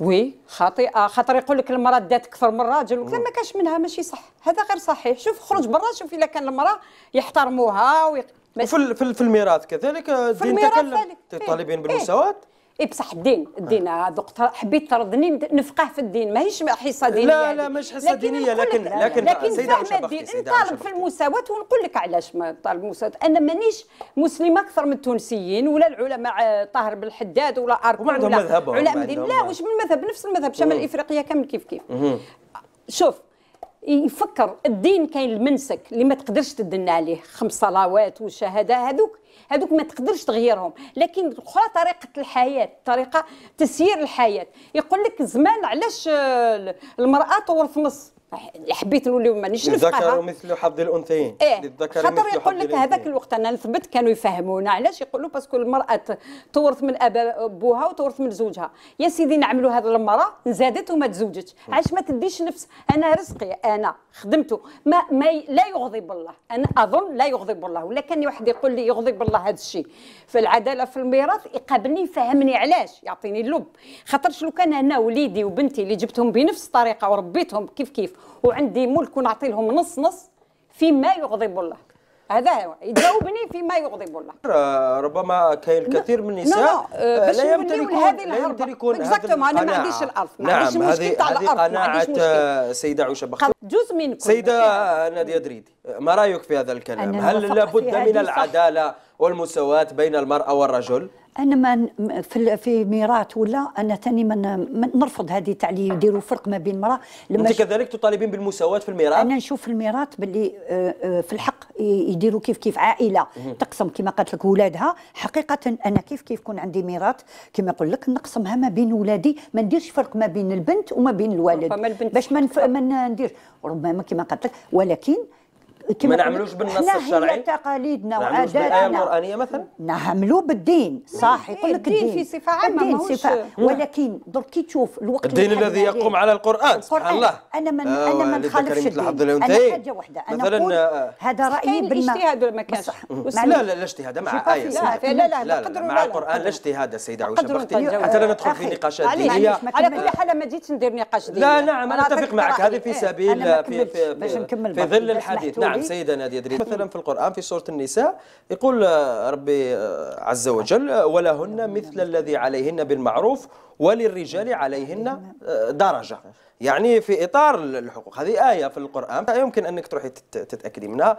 وي خاطئه آه، خاطر يقول لك المراه دات اكثر من الراجل وكذا ما كانش منها ماشي صح هذا غير صحيح شوف خرج برا شوف الا كان المراه يحترموها ويق... وفي في الميراث كذلك الدين تكلم تطالبين بالمساواه اي بصح الدين آه. الدين دوك آه، حبيت ترضني نفقه في الدين ماهيش حصه دينيه لا لا ماهيش حصه دينيه لكن لكن لكن زعما الدين نطالب في المساواه ونقول لك علاش ما نطالب المساواه انا مانيش مسلمه اكثر من التونسيين ولا العلماء طاهر بن الحداد ولا اركان ولا مذهبهم علماء لا واش من مذهب نفس المذهب شمال افريقيا كامل كيف كيف شوف يفكر الدين كاين المنسك اللي ما تقدرش تدن عليه خمس صلوات وشهاده هذوك هذوك ما تقدرش تغيرهم لكن الاخرى طريقه الحياه طريقه تسيير الحياه يقول لك زمان علاش آه، المراه تورث نص حبيت نوليو مانيش للذكر مثل حظ الانثيين إيه؟ للذكر خاطر يقول لك هذاك الوقت انا نثبت كانوا يفهمونا علاش يقولوا باسكو المراه تورث من ابوها وتورث من زوجها يا سيدي نعملوا هذا المراه زادت وما تزوجتش علاش ما تديش نفس انا رزقي انا خدمته ما, ما لا يغضب الله انا اظن لا يغضب الله ولا كان واحد يقول لي يغضب الله هذا الشيء في العداله في الميراث يقابلني يفهمني علاش يعطيني اللب خاطرش لو كان انا وليدي وبنتي اللي جبتهم بنفس الطريقه وربيتهم كيف كيف وعندي ملك ونعطي لهم نص نص فيما يغضب الله هذا هو يجاوبني فيما يغضب الله آه، ربما كاين الكثير من النساء لا آه، آه، يمتلكون لا يمتلكون اكزاكتوم انا ما عنديش الارض ما نعم، عنديش مشكل تاع الارض ما عنديش سيده عوشة بخت جزء منكم سيده ناديه دريدي ما رايك في هذا الكلام هل لابد من العداله والمساواة بين المرأة والرجل انا ما في في ميراث ولا انا ثاني من نرفض هذه تاع اللي يديروا فرق ما بين المراه لما انت كذلك تطالبين بالمساواه في الميراث انا نشوف الميراث باللي آه، آه، في الحق يديروا كيف كيف عائله تقسم كما قالت لك ولادها حقيقه انا كيف كيف يكون عندي ميراث كما يقول لك نقسمها ما بين ولادي ما نديرش فرق ما بين البنت وما بين الوالد باش ما نديرش ربما كما قالت لك ولكن ما نعملوش بالنص الشرعي هي تقاليدنا وعاداتنا القرآنية مثلا نعملوا بالدين صح يقول لك الدين في صفة عامة الدين صفة نعم. ولكن درك تشوف الوقت الدين الذي يقوم على القرآن سبحان الله أنا من آه، أنا ما نخالفش أنا حاجة واحدة أنا مثلا آه، هذا رأيي بالما اجتهاد ولا ما كانش لا لا لا اجتهاد مع آية لا لا لا مع القرآن لا الاجتهاد السيدة عائشة حتى لا ندخل في نقاشات دينية على كل حال ما جيتش ندير نقاش ديني لا نعم أنا أتفق معك هذه في إيه. سبيل في ظل الحديث نعم نعم سيدة نادية دريد مثلا في القرآن في سورة النساء يقول آه، ربي آه، عز وجل آه، ولهن مثل الذي عليهن بالمعروف وللرجال عليهن درجة يعني في إطار الحقوق هذه آية في القرآن يمكن أنك تروحي تتأكدي منها